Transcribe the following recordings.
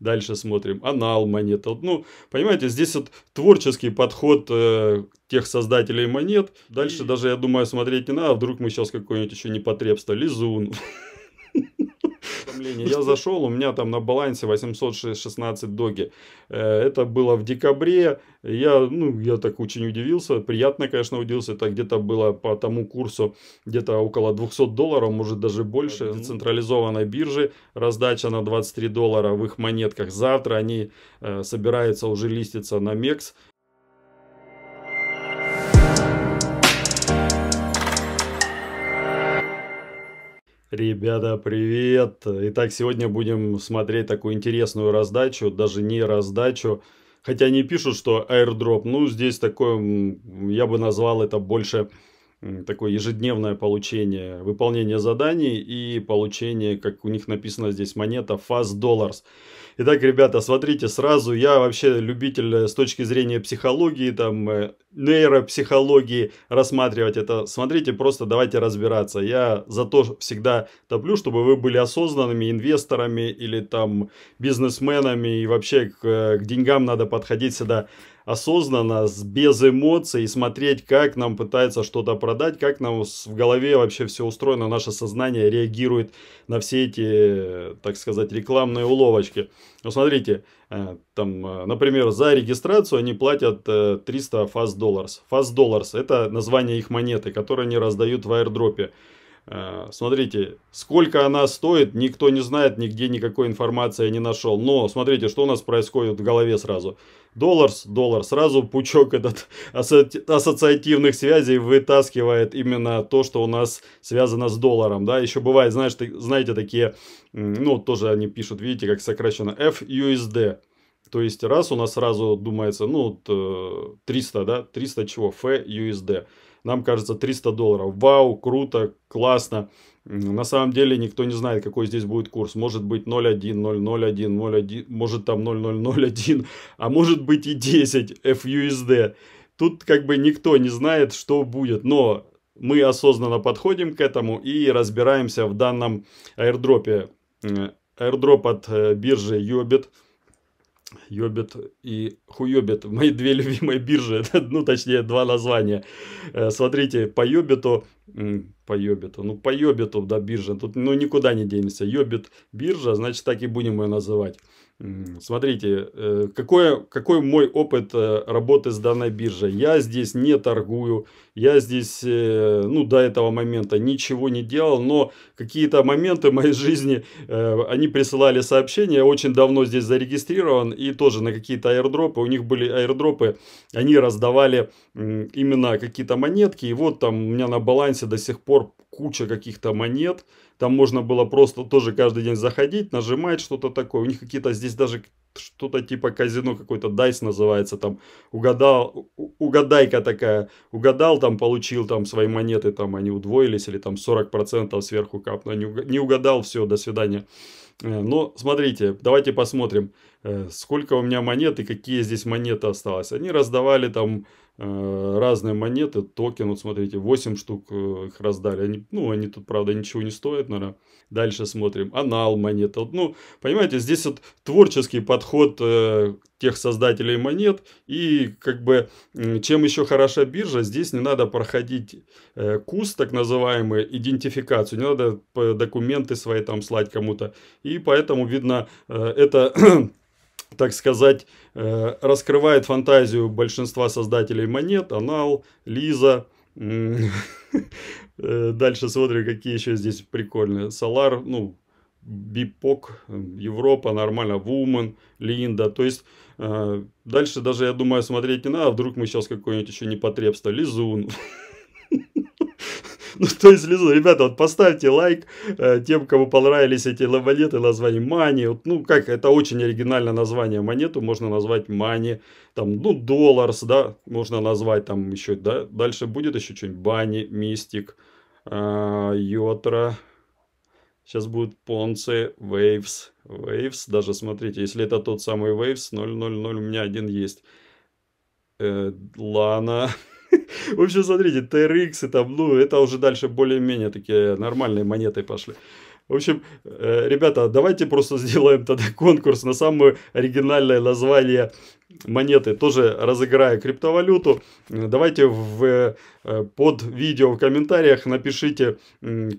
Дальше смотрим. Анал монета. Ну, понимаете, здесь вот творческий подход э, тех создателей монет. Дальше даже, я думаю, смотреть не надо. А вдруг мы сейчас какое-нибудь еще непотребство. Лизун. уведомления. Я зашел, у меня там на балансе 816 доги. Э, это было в декабре. Я, ну, я так очень удивился. Приятно, конечно, удивился. Это где-то было по тому курсу где-то около 200 долларов, может даже больше. Mm-hmm. Централизованной бирже раздача на 23 доллара в их монетках. Завтра они э, собираются уже листиться на МЕКС. Ребята, привет! Итак, сегодня будем смотреть такую интересную раздачу, даже не раздачу. Хотя они пишут, что airdrop, ну здесь такое, я бы назвал это больше такое ежедневное получение, выполнение заданий и получение, как у них написано здесь, монета Fast Dollars. Итак, ребята, смотрите, сразу я вообще любитель э, с точки зрения психологии, там, э, нейропсихологии рассматривать это. Смотрите, просто давайте разбираться. Я за то всегда топлю, чтобы вы были осознанными инвесторами или там бизнесменами и вообще к, э, к деньгам надо подходить всегда осознанно, без эмоций, и смотреть, как нам пытается что-то продать, как нам в голове вообще все устроено, наше сознание реагирует на все эти, так сказать, рекламные уловочки. Ну, смотрите, э, там, э, например, за регистрацию они платят 300 э, фаз долларс. Фаз долларс – это название их монеты, которые они раздают в аирдропе. Э, смотрите, сколько она стоит, никто не знает, нигде никакой информации я не нашел. Но смотрите, что у нас происходит в голове сразу. Доллар, доллар, сразу пучок этот ассоциативных связей вытаскивает именно то, что у нас связано с долларом. Да? Еще бывает, знаешь, ты, знаете, такие, ну, тоже они пишут, видите, как сокращенно, FUSD. То есть, раз у нас сразу думается, ну, 300, э, да, 300 чего, FUSD. Нам кажется 300 долларов. Вау, круто, классно. На самом деле никто не знает, какой здесь будет курс. Может быть 0.1, 0.01, 0.1, может там 0.001, а может быть и 10 FUSD. Тут как бы никто не знает, что будет. Но мы осознанно подходим к этому и разбираемся в данном аирдропе. Аирдроп от э, биржи Yobit – Йобит и Хуёбит. Мои две любимые биржи. ну, точнее, два названия. Э, смотрите, по Йобиту... По Йобиту. Ну, по Йобиту, да, биржа. Тут ну, никуда не денется. Йобит биржа, значит, так и будем ее называть. Смотрите, э, какой, какой мой опыт э, работы с данной биржей. Я здесь не торгую, я здесь э, ну, до этого момента ничего не делал, но какие-то моменты моей жизни, они присылали сообщения, очень давно здесь зарегистрирован и тоже на какие-то аирдропы, у них были аирдропы, они раздавали именно какие-то монетки, и вот там у меня на балансе до сих пор куча каких-то монет, там можно было просто тоже каждый день заходить, нажимать что-то такое. У них какие-то здесь даже что-то типа казино, какой-то дайс называется, там угадал, угадайка такая, угадал, там получил там свои монеты, там они удвоились или там 40% сверху капнуло, не угадал, все, до свидания. Э, но смотрите, давайте посмотрим, э, сколько у меня монет и какие здесь монеты осталось. Они раздавали там Э, разные монеты, токен, вот смотрите, 8 штук э, их раздали. Они, ну, они тут, правда, ничего не стоят, наверное. Дальше смотрим. Анал монета. Ну, понимаете, здесь вот творческий подход э, тех создателей монет. И как бы, чем еще хороша биржа, здесь не надо проходить э, курс, так называемый, идентификацию. Не надо документы свои там слать кому-то. И поэтому, видно, э, это так сказать, э, раскрывает фантазию большинства создателей монет, Анал, Лиза. Э, дальше смотрю, какие еще здесь прикольные. Солар, ну, Бипок, Европа, нормально, Вумен, Линда. То есть, э, дальше даже, я думаю, смотреть не надо. А вдруг мы сейчас какое-нибудь еще непотребство. Лизун. Ну, то есть, лизун, ребята, вот поставьте лайк э, тем, кому понравились эти монеты, название Мани. Вот, ну, как, это очень оригинальное название монету, можно назвать Мани. Там, ну, Долларс, да, можно назвать там еще, да. Дальше будет еще что-нибудь. Бани, Мистик, э, Йотра. Сейчас будут Понцы, Waves. Waves, даже смотрите, если это тот самый Waves, 000, у меня один есть. Э, Лана. В общем, смотрите, TRX и там, ну, это уже дальше более-менее такие нормальные монеты пошли. В общем, э, ребята, давайте просто сделаем тогда конкурс на самое оригинальное название монеты, тоже разыграю криптовалюту. Давайте в, э, под видео в комментариях напишите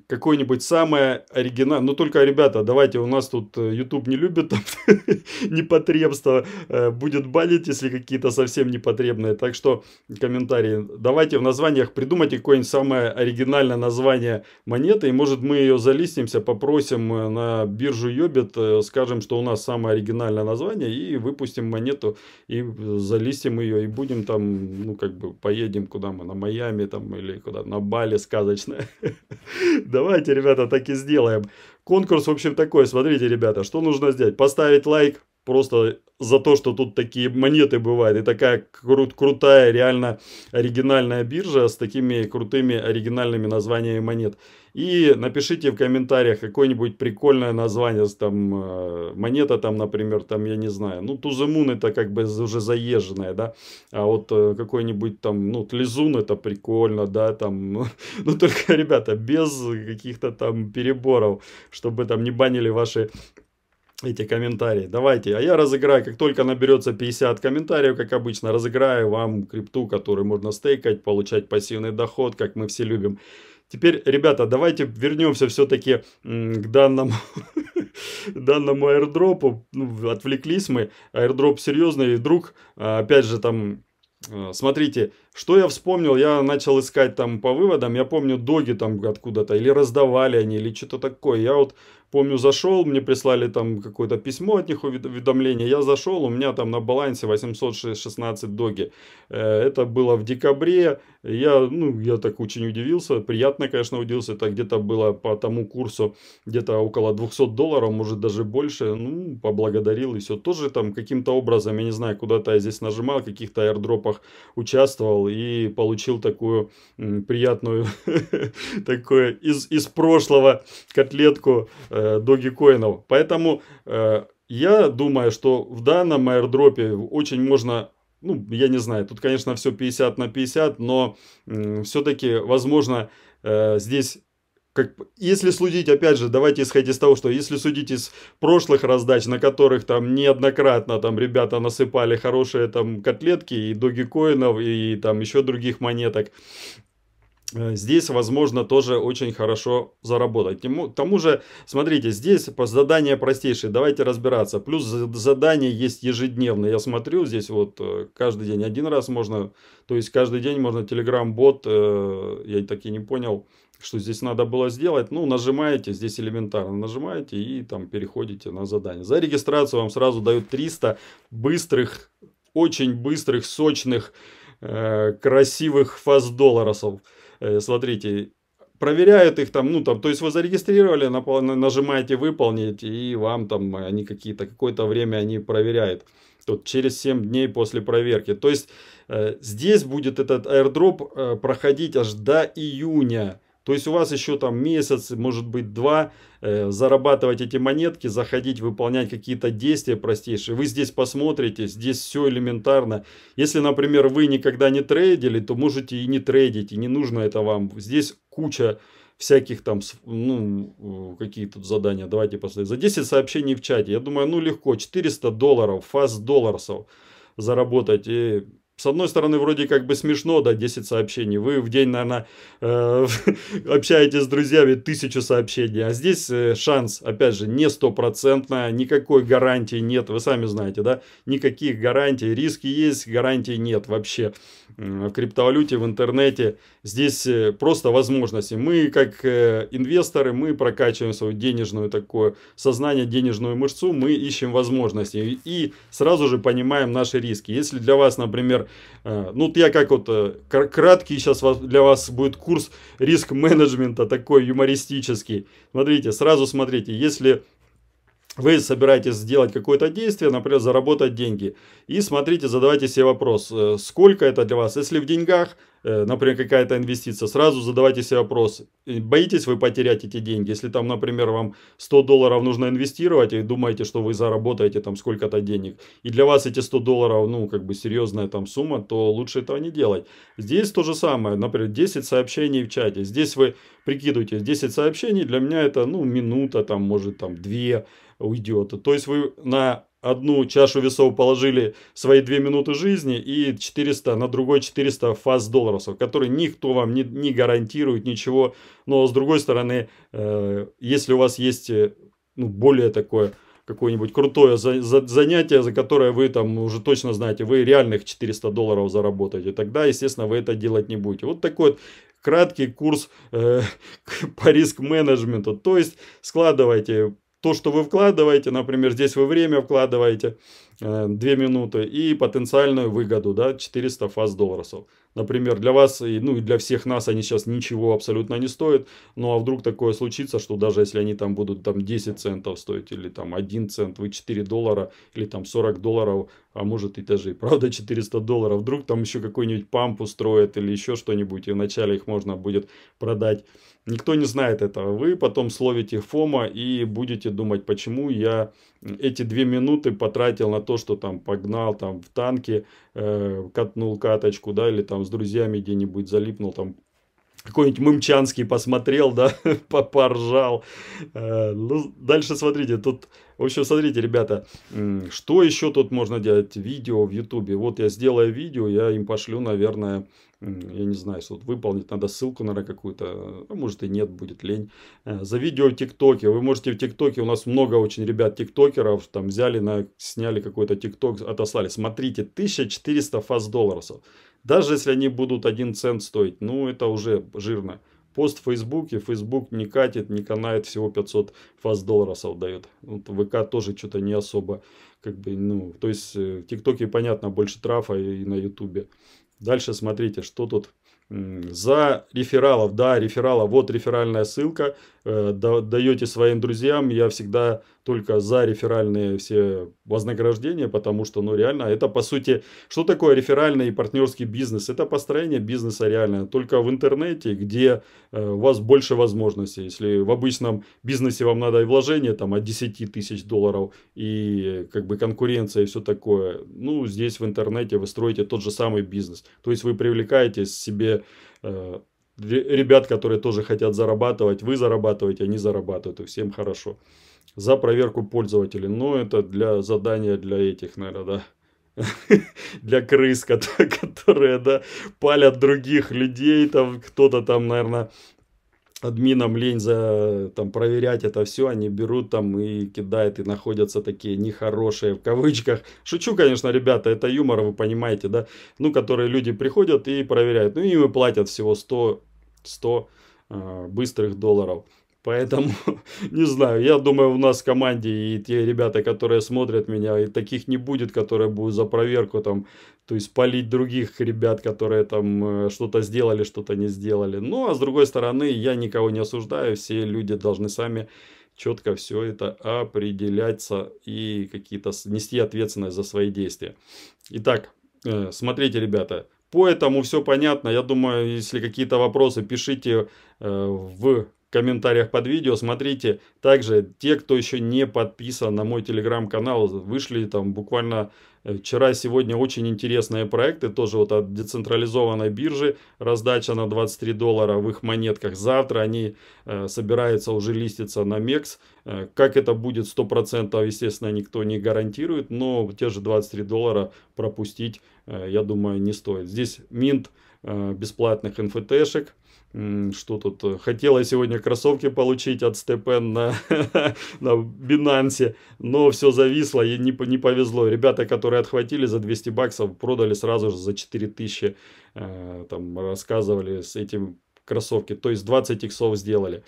какое-нибудь самое оригинальное. но ну, только, ребята, давайте, у нас тут э, YouTube не любит там, непотребство, э, будет банить, если какие-то совсем непотребные. Так что комментарии. Давайте в названиях придумайте какое-нибудь самое оригинальное название монеты, и может мы ее залистимся, попросим на биржу Йобит, скажем, что у нас самое оригинальное название, и выпустим монету и залистим ее, и будем там, ну, как бы, поедем куда мы, на Майами там или куда на Бали сказочное. Давайте, ребята, так и сделаем. Конкурс, в общем, такой. Смотрите, ребята, что нужно сделать? Поставить лайк, просто за то, что тут такие монеты бывают. И такая крут, крутая, реально оригинальная биржа с такими крутыми оригинальными названиями монет. И напишите в комментариях какое-нибудь прикольное название, там, э, монета там, например, там, я не знаю, ну, Туземун это как бы уже заезженная, да, а вот э, какой-нибудь там, ну, Тлизун это прикольно, да, там, ну, ну, только, ребята, без каких-то там переборов, чтобы там не банили ваши эти комментарии. Давайте, а я разыграю, как только наберется 50 комментариев, как обычно, разыграю вам крипту, которую можно стейкать, получать пассивный доход, как мы все любим. Теперь, ребята, давайте вернемся все-таки к данному данному аирдропу. Ну, отвлеклись мы. Аирдроп серьезный. И вдруг, а, опять же, там э, Смотрите, что я вспомнил, я начал искать там по выводам, я помню доги там откуда-то, или раздавали они, или что-то такое. Я вот Помню, зашел, мне прислали там какое-то письмо от них, уведомление. Я зашел, у меня там на балансе 816 доги. Э, это было в декабре. Я, ну, я так очень удивился. Приятно, конечно, удивился. Это где-то было по тому курсу где-то около 200 долларов, может даже больше. Ну, поблагодарил и все. Тоже там каким-то образом, я не знаю, куда-то я здесь нажимал, в каких-то аирдропах участвовал и получил такую приятную, такое из, из прошлого котлетку э, э, Поэтому э, я думаю, что в данном аирдропе очень можно ну, я не знаю, тут, конечно, все 50 на 50, но э, все-таки, возможно, э, здесь как, если судить, опять же, давайте исходить из того, что если судить из прошлых раздач, на которых там неоднократно там ребята насыпали хорошие там котлетки и догикоинов и там еще других монеток, Э, здесь, возможно, тоже очень хорошо заработать. Тему, тому же, смотрите, здесь по задание простейшие, давайте разбираться. Плюс задание есть ежедневные. Я смотрю, здесь вот э, каждый день, один раз можно, то есть каждый день можно Telegram-бот, э, я так и не понял, что здесь надо было сделать. Ну, нажимаете, здесь элементарно нажимаете и там переходите на задание. За регистрацию вам сразу дают 300 быстрых, очень быстрых, сочных, красивых фаз-долларов. Э, смотрите, проверяют их там, ну там, то есть вы зарегистрировали, нажимаете выполнить, и вам там они какие-то, какое-то время они проверяют. Тут через 7 дней после проверки. То есть э, здесь будет этот airdrop э, проходить аж до июня то есть у вас еще там месяц, может быть два, э, зарабатывать эти монетки, заходить, выполнять какие-то действия простейшие. Вы здесь посмотрите, здесь все элементарно. Если, например, вы никогда не трейдили, то можете и не трейдить, и не нужно это вам. Здесь куча всяких там, ну, какие тут задания, давайте посмотрим. За 10 сообщений в чате, я думаю, ну, легко, 400 долларов, фаст долларсов заработать. И с одной стороны, вроде как бы смешно, да, 10 сообщений. Вы в день, наверное, э, общаетесь с друзьями тысячу сообщений. А здесь э, шанс, опять же, не стопроцентно, никакой гарантии нет. Вы сами знаете, да, никаких гарантий. Риски есть, гарантий нет вообще. В криптовалюте, в интернете здесь э, просто возможности. Мы, как э, инвесторы, мы прокачиваем свою денежную такое сознание, денежную мышцу, мы ищем возможности. И сразу же понимаем наши риски. Если для вас, например, Э, ну, я как вот э, краткий сейчас для вас будет курс риск-менеджмента такой юмористический. Смотрите, сразу смотрите, если вы собираетесь сделать какое-то действие, например, заработать деньги. И смотрите, задавайте себе вопрос, э, сколько это для вас. Если в деньгах – Э, например, какая-то инвестиция, сразу задавайте себе вопрос, боитесь вы потерять эти деньги? Если там, например, вам 100 долларов нужно инвестировать и думаете, что вы заработаете там сколько-то денег, и для вас эти 100 долларов, ну, как бы серьезная там сумма, то лучше этого не делать. Здесь то же самое, например, 10 сообщений в чате. Здесь вы прикидываете, 10 сообщений для меня это, ну, минута, там, может, там, 2 уйдет. То есть вы на одну чашу весов положили свои две минуты жизни и 400, на другой 400 фаз долларов, которые никто вам не, не гарантирует ничего. Но с другой стороны, э, если у вас есть э, ну, более такое какое-нибудь крутое за, за, занятие, за которое вы там уже точно знаете, вы реальных 400 долларов заработаете, тогда, естественно, вы это делать не будете. Вот такой вот краткий курс э, по риск-менеджменту. То есть складывайте то, что вы вкладываете, например, здесь вы время вкладываете, 2 э, минуты и потенциальную выгоду, да, 400 фаз долларов. Например, для вас, и ну и для всех нас они сейчас ничего абсолютно не стоят, ну а вдруг такое случится, что даже если они там будут там 10 центов стоить или там 1 цент, вы 4 доллара или там 40 долларов, а может и даже и правда 400 долларов, вдруг там еще какой-нибудь памп устроят или еще что-нибудь, и вначале их можно будет продать. Никто не знает этого. Вы потом словите фома и будете думать, почему я эти две минуты потратил на то, что там погнал там в танке, э, катнул каточку, да, или там с друзьями где-нибудь залипнул там какой-нибудь Мымчанский посмотрел, да, попоржал. Э, ну, дальше смотрите, тут, в общем, смотрите, ребята, что еще тут можно делать? Видео в Ютубе. Вот я сделаю видео, я им пошлю, наверное, я не знаю, что вот выполнить, надо ссылку, наверное, какую-то, а может и нет, будет лень. Э, за видео в ТикТоке, вы можете в ТикТоке, у нас много очень ребят тиктокеров, там взяли, на, сняли какой-то ТикТок, отослали. Смотрите, 1400 фаз долларов. Даже если они будут 1 цент стоить, ну это уже жирно. Пост в Фейсбуке, Фейсбук не катит, не канает, всего 500 фаз долларов дает. Вот ВК тоже что-то не особо, как бы, ну, то есть э, в ТикТоке, понятно, больше трафа и на Ютубе. Дальше смотрите, что тут за рефералов, да, реферала, вот реферальная ссылка, э, даете своим друзьям, я всегда только за реферальные все вознаграждения, потому что, ну, реально, это, по сути, что такое реферальный и партнерский бизнес? Это построение бизнеса реально, только в интернете, где э, у вас больше возможностей. Если в обычном бизнесе вам надо и вложение там от 10 тысяч долларов, и как бы конкуренция и все такое, ну, здесь в интернете вы строите тот же самый бизнес. То есть вы привлекаете себе э, ребят, которые тоже хотят зарабатывать, вы зарабатываете, они зарабатывают, и всем хорошо за проверку пользователей. Ну, это для задания для этих, наверное, да. Для крыс, которые, да, палят других людей, там кто-то там, наверное, админам лень за там проверять это все, они берут там и кидают, и находятся такие нехорошие в кавычках. Шучу, конечно, ребята, это юмор, вы понимаете, да? Ну, которые люди приходят и проверяют. Ну, им и платят всего 100, 100 э, быстрых долларов. Поэтому, не знаю, я думаю, у нас в команде и те ребята, которые смотрят меня, и таких не будет, которые будут за проверку там, то есть палить других ребят, которые там э, что-то сделали, что-то не сделали. Ну, а с другой стороны, я никого не осуждаю, все люди должны сами четко все это определяться и какие-то нести ответственность за свои действия. Итак, э, смотрите, ребята, по этому все понятно. Я думаю, если какие-то вопросы, пишите э, в комментариях под видео. Смотрите, также те, кто еще не подписан на мой телеграм-канал, вышли там буквально э, вчера, сегодня очень интересные проекты, тоже вот от децентрализованной биржи, раздача на 23 доллара в их монетках. Завтра они э, собираются уже листиться на МЕКС. Э, как это будет 100%, естественно, никто не гарантирует, но те же 23 доллара пропустить, э, я думаю, не стоит. Здесь минт э, бесплатных НФТшек, что тут, э, хотела сегодня кроссовки получить от Степен на, на Binance, но все зависло и не, не повезло. Ребята, которые отхватили за 200 баксов, продали сразу же за 4000, э, там рассказывали с этим кроссовки, то есть 20 иксов сделали.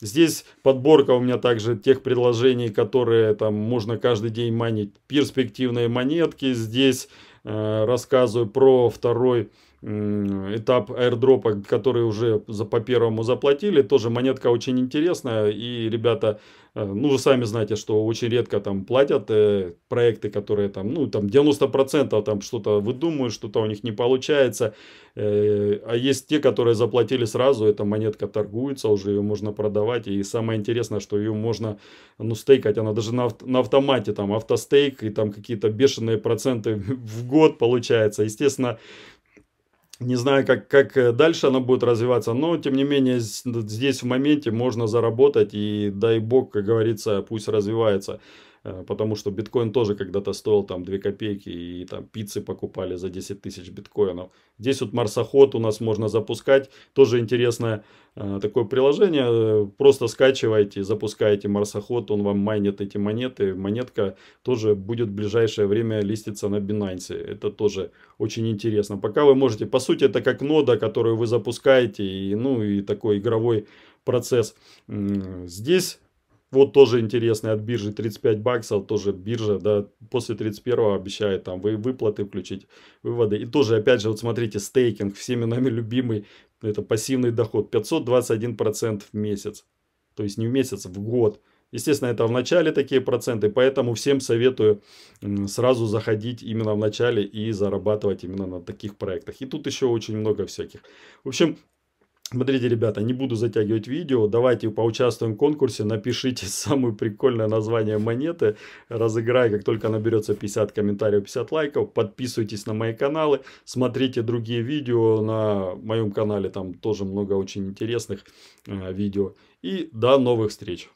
Здесь подборка у меня также тех предложений, которые там можно каждый день манить. Перспективные монетки. Здесь э, рассказываю про второй этап аирдропа, который уже за, по первому заплатили. Тоже монетка очень интересная. И ребята, э, ну вы сами знаете, что очень редко там платят э, проекты, которые там, ну там 90% там что-то выдумывают, что-то у них не получается. Э, а есть те, которые заплатили сразу, эта монетка торгуется, уже ее можно продавать. И самое интересное, что ее можно, ну стейкать, она даже на, на автомате, там автостейк и там какие-то бешеные проценты в год получается. Естественно, не знаю, как, как э, дальше она будет развиваться, но, тем не менее, здесь в моменте можно заработать, и дай бог, как говорится, пусть развивается. Э, потому что биткоин тоже когда-то стоил там 2 копейки, и там пиццы покупали за 10 тысяч биткоинов. Здесь вот марсоход у нас можно запускать, тоже интересное э, такое приложение, просто скачивайте, запускаете марсоход, он вам майнит эти монеты, монетка тоже будет в ближайшее время листиться на Binance, это тоже очень интересно. Пока вы можете, по сути это как нода, которую вы запускаете, и, ну и такой игровой процесс. Здесь вот тоже интересный от биржи 35 баксов, тоже биржа, да, после 31 обещает там вы выплаты включить, выводы. И тоже, опять же, вот смотрите, стейкинг, всеми нами любимый, это пассивный доход, 521% в месяц. То есть не в месяц, в год. Естественно, это в начале такие проценты, поэтому всем советую сразу заходить именно в начале и зарабатывать именно на таких проектах. И тут еще очень много всяких. В общем, Смотрите, ребята, не буду затягивать видео. Давайте поучаствуем в конкурсе. Напишите самое прикольное название монеты. Разыграй, как только наберется 50 комментариев, 50 лайков. Подписывайтесь на мои каналы. Смотрите другие видео на моем канале. Там тоже много очень интересных э, видео. И до новых встреч.